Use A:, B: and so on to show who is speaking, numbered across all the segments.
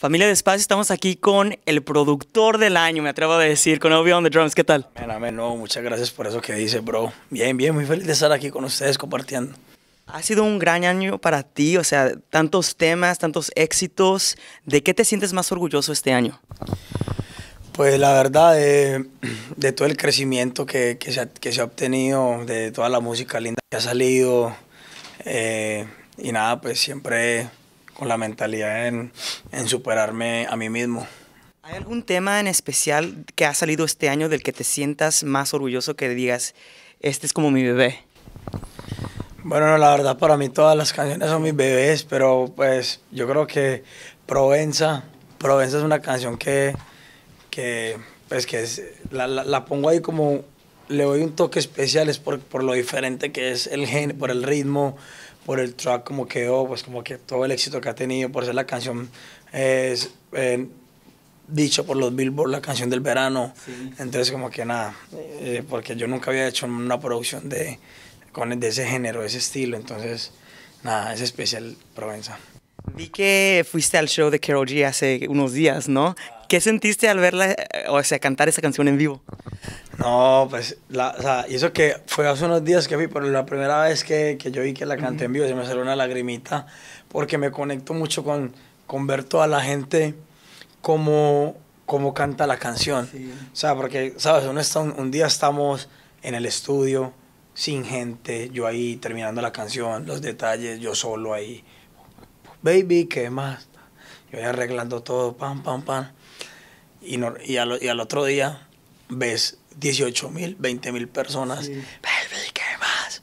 A: Familia de Espacio, estamos aquí con el productor del año, me atrevo a decir, con Obi on the Drums. ¿Qué tal?
B: Amén, amén. No, muchas gracias por eso que dice, bro. Bien, bien, muy feliz de estar aquí con ustedes compartiendo. Ha sido un gran año para ti, o sea, tantos temas, tantos éxitos. ¿De qué te sientes más orgulloso este año? Pues la verdad, de, todo
A: el crecimiento que, que, se ha, obtenido, de toda la música linda que ha salido. Eh, y nada, pues siempre con la mentalidad en, superarme a mí mismo.
B: ¿Hay algún tema en especial que ha salido este año del que te sientas más orgulloso que digas, este es como mi bebé? Bueno, la
A: verdad para mí todas las canciones son mis bebés, pero pues yo creo que Provenza, Provenza es una canción que, pues que la, pongo ahí como, le doy un toque especial, es por, por lo diferente que es el género, por el ritmo, por el track como quedó, pues como que todo el éxito que ha tenido, por ser la canción es, eh, dicho por los Billboard, la canción del verano. Entonces como que nada, eh, porque yo nunca había hecho una producción de, con, de ese género, de ese estilo, entonces nada, es especial Provenza.
B: Vi que fuiste al show de Karol G hace unos días, ¿no? ¿Qué sentiste al verla, eh, o sea, cantar esa canción en vivo? No, pues, la, o sea, y eso que
A: fue hace unos días que vi pero la primera vez que, yo vi que la canté en vivo se me salió una lagrimita, porque me conecto mucho con, con ver toda la gente como, como canta la canción. O sea, porque, ¿sabes? un, día estamos en el estudio, sin gente, yo ahí terminando la canción, los detalles, yo solo ahí. Baby, ¿qué más? Yo ahí arreglando todo, pam, pam, pam. Y, al, y al otro día ves 18 mil, 20 mil personas. ¿qué más?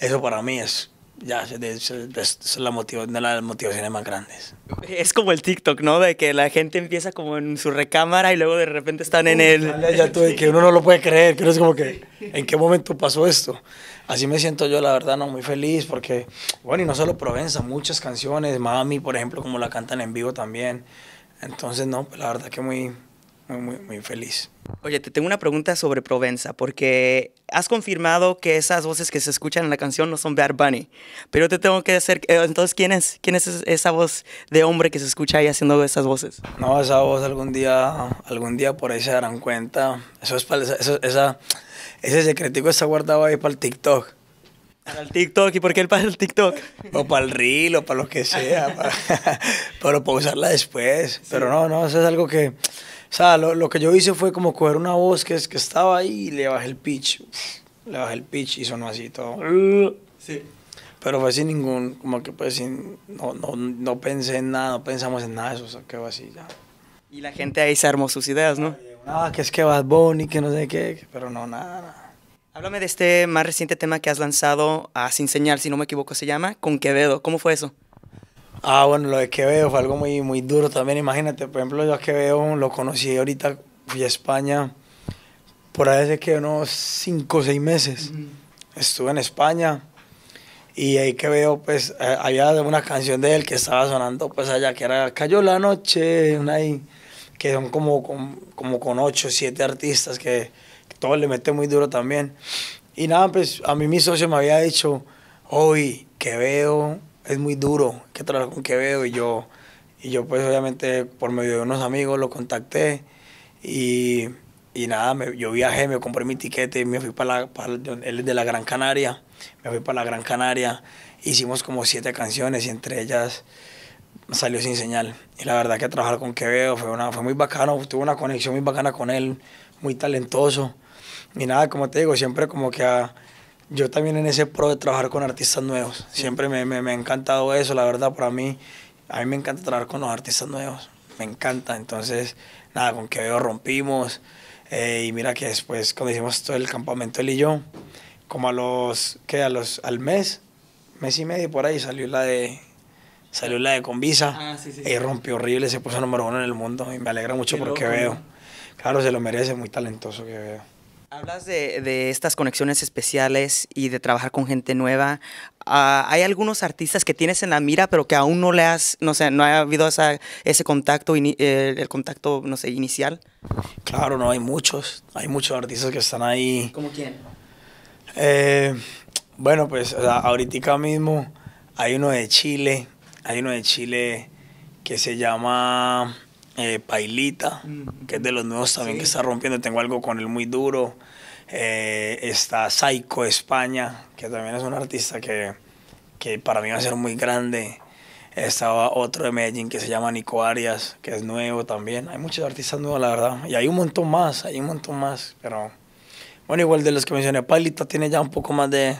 A: Eso para mí es ya, de es la motivación, de las motivaciones más grandes.
B: Es como el TikTok, ¿no? De que la gente empieza como en su recámara y luego de repente están en el... Ya tú, que uno no lo puede
A: creer, que es como que, ¿en qué momento pasó esto? Así me siento yo, la verdad, no muy feliz porque, bueno, y no solo Provenza, muchas canciones, Mami, por ejemplo, como la cantan en vivo también.
B: Entonces, no, pues la verdad que muy, muy, feliz. Oye, te tengo una pregunta sobre Provenza, porque has confirmado que esas voces que se escuchan en la canción no son Bad Bunny, pero te tengo que decir, eh, entonces, ¿quién es? ¿Quién es esa voz de hombre que se escucha ahí haciendo esas voces? No, esa voz algún día, algún día por ahí se darán cuenta. Eso es para, eso,
A: esa, ese secretico está guardado ahí para el TikTok. Para el TikTok, ¿y por qué el para el TikTok? O para el reel, o para lo que sea, pero para usarla después. Pero no, no, eso es algo que o sea, lo, que yo hice fue como coger una voz que, es, que estaba ahí y le bajé el pitch. Le bajé el pitch y sonó así todo. Sí. Pero fue sin ningún, como que pues no, no, no pensé en nada, no pensamos en nada eso, o sea, quedó así ya. Y la gente
B: ahí se armó sus ideas, ¿no?
A: Ah, que es que Bad Bunny, que no sé qué,
B: pero no, nada, nada. Háblame de este más reciente tema que has lanzado a ah, Sin Señal, si no me equivoco se llama, con Quevedo. ¿Cómo fue eso? Ah, bueno, lo de Quevedo fue algo muy, muy duro también.
A: Imagínate, por ejemplo, yo a Quevedo lo conocí ahorita, fui a España, por ahí hace que unos 5 o 6 meses. Estuve en España y ahí Que Veo, pues, eh, había una canción de él que estaba sonando, pues, allá, que era Cayó la noche, una ahí, que son como, como, como con 8 o 7 artistas que, todo le mete muy duro también. Y nada, pues, a mí mi socio me había dicho, hoy Que Veo es muy duro que trabajar con Quevedo y yo, y yo pues obviamente por medio de unos amigos lo contacté y, y nada, me, yo viajé, me compré mi tiquete, me fui para, la, de la Gran Canaria, me fui para la Gran Canaria, hicimos como siete canciones y entre ellas salió sin señal. Y la verdad que trabajar con Quevedo fue, una, fue muy bacano, tuve una conexión muy bacana con él, muy talentoso. Y nada, como te digo, siempre como que... A, yo también en ese pro de trabajar con artistas nuevos. Siempre me, me, ha encantado eso, la verdad, para mí. A mí me encanta trabajar con los artistas nuevos. Me encanta. Entonces, nada, con que veo rompimos. Eh, y mira que después, cuando hicimos todo el campamento, él y yo, como a los, ¿qué? A los, al mes, mes y medio por ahí, salió la de salió la de Convisa ah, sí, y rompió horrible, se puso número
B: uno en el mundo y me alegra mucho porque veo. Claro, se lo merece, muy talentoso que veo. Hablas de, estas conexiones especiales y de trabajar con gente nueva. Ah, ¿Hay algunos artistas que tienes en la mira, pero que aún no le has, no sé, no ha habido ese contacto, eh, el contacto, no sé, inicial? Claro, no, hay muchos. Hay muchos artistas que
A: están ahí. ¿Como quién? Eh, bueno, pues ahorita mismo hay uno de Chile, hay uno de Chile que se llama eh, Pailita, que es de los nuevos también que está rompiendo. Tengo algo con él muy duro. Eh, está Psycho España, que también es un artista que, que para mí va a ser muy grande. Estaba otro de Medellín que se llama Nico Arias, que es nuevo también. Hay muchos artistas nuevos, la verdad. Y hay un montón más, hay un montón más. Pero bueno, igual de los que mencioné, Pailita tiene ya un poco más de,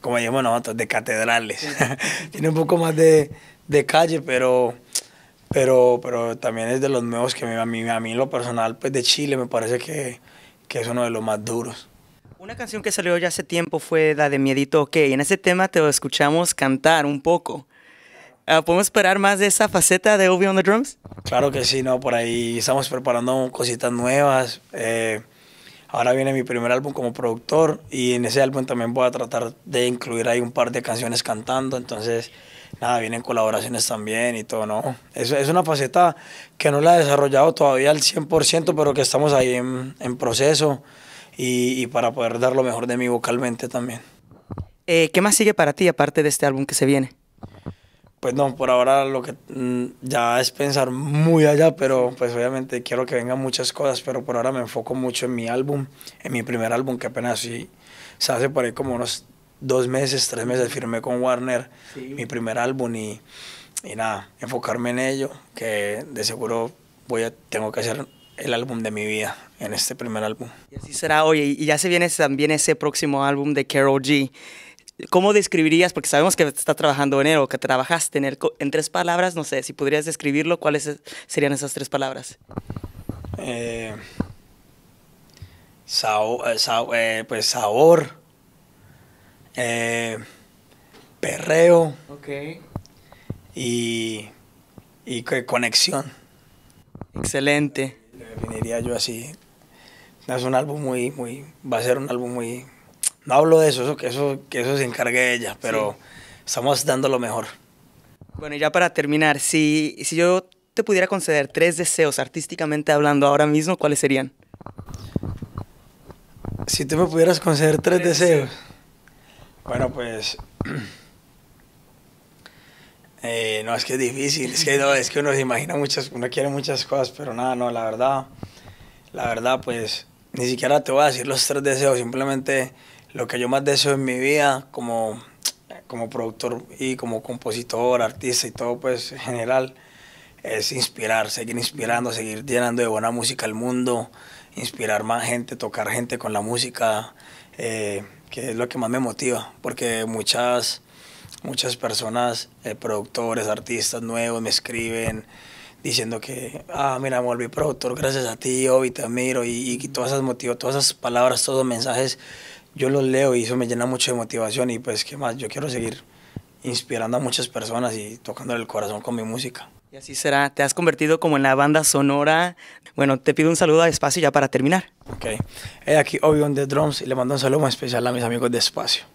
A: como dijimos nosotros, de catedrales. tiene un poco más de, de calle, pero pero, pero también es de los nuevos que a mí, a mí lo personal, pues de Chile me parece que, que es uno de los más duros.
B: Una canción que salió ya hace tiempo fue la de Miedito Ok. En ese tema te escuchamos cantar un poco. Ah, ¿Podemos esperar más de esa faceta de Obi on the Drums? Claro
A: que sí, no, por ahí estamos preparando cositas nuevas. Eh, ahora viene mi primer álbum como productor y en ese álbum también voy a tratar de incluir ahí un par de canciones cantando. Entonces, vienen colaboraciones también y todo, ¿no? Es, es una faceta que no la he desarrollado todavía al 100%, pero que estamos ahí en, en proceso y, y, para poder dar lo mejor de mí vocalmente también.
B: Eh, ¿Qué más sigue para ti aparte de este álbum que se viene?
A: Pues no, por ahora lo que mm, ya es pensar muy allá, pero pues obviamente quiero que vengan muchas cosas, pero por ahora me enfoco mucho en mi álbum, en mi primer álbum que apenas sí se hace por ahí como unos dos meses, tres meses firmé con Warner mi primer álbum y, nada, enfocarme en ello, que de
B: seguro voy a, tengo que hacer el álbum de mi vida en este primer álbum. Y así será, oye, y ya se viene también ese próximo álbum de Carol G. ¿Cómo describirías, porque sabemos que estás trabajando en él o que trabajaste en él, en tres palabras, no sé, si podrías describirlo, ¿cuáles serían esas tres palabras? Eh, eh,
A: eh pues sabor, eh, perreo y, y conexión. Excelente. Definiría yo así. Es un álbum muy, muy, va a ser un álbum muy... No hablo de eso, eso que eso, que eso se encargue de ella, pero
B: estamos dando lo mejor. Bueno, y ya para terminar, si, si yo te pudiera conceder tres deseos artísticamente hablando ahora mismo, ¿cuáles serían?
A: Si tú me pudieras conceder tres, deseos.
B: Bueno, pues...
A: Eh, no, es que es difícil, es que, no, es que uno se imagina muchas, uno quiere muchas cosas, pero nada, no, la verdad, la verdad, pues ni siquiera te voy a decir los tres deseos, simplemente lo que yo más deseo en mi vida como, como productor y como compositor, artista y todo, pues en general, es inspirar, seguir inspirando, seguir llenando de buena música al mundo, inspirar más gente, tocar gente con la música. Eh, que es lo que más me motiva, porque muchas, muchas personas, eh, productores, artistas nuevos me escriben diciendo que, ah, mira, me volví productor gracias a ti, Obi, te admiro, y, todas esas motivos, todas esas palabras, todos los mensajes, yo los leo y eso me llena mucho de motivación y pues, ¿qué más? Yo quiero seguir inspirando a muchas personas y tocando el corazón con mi música.
B: Y así será, te has convertido como en la banda sonora. Bueno, te pido un saludo a Espacio ya para terminar. Ok, he aquí Obi-Wan de Drums y le mando un saludo muy especial a mis amigos de Espacio.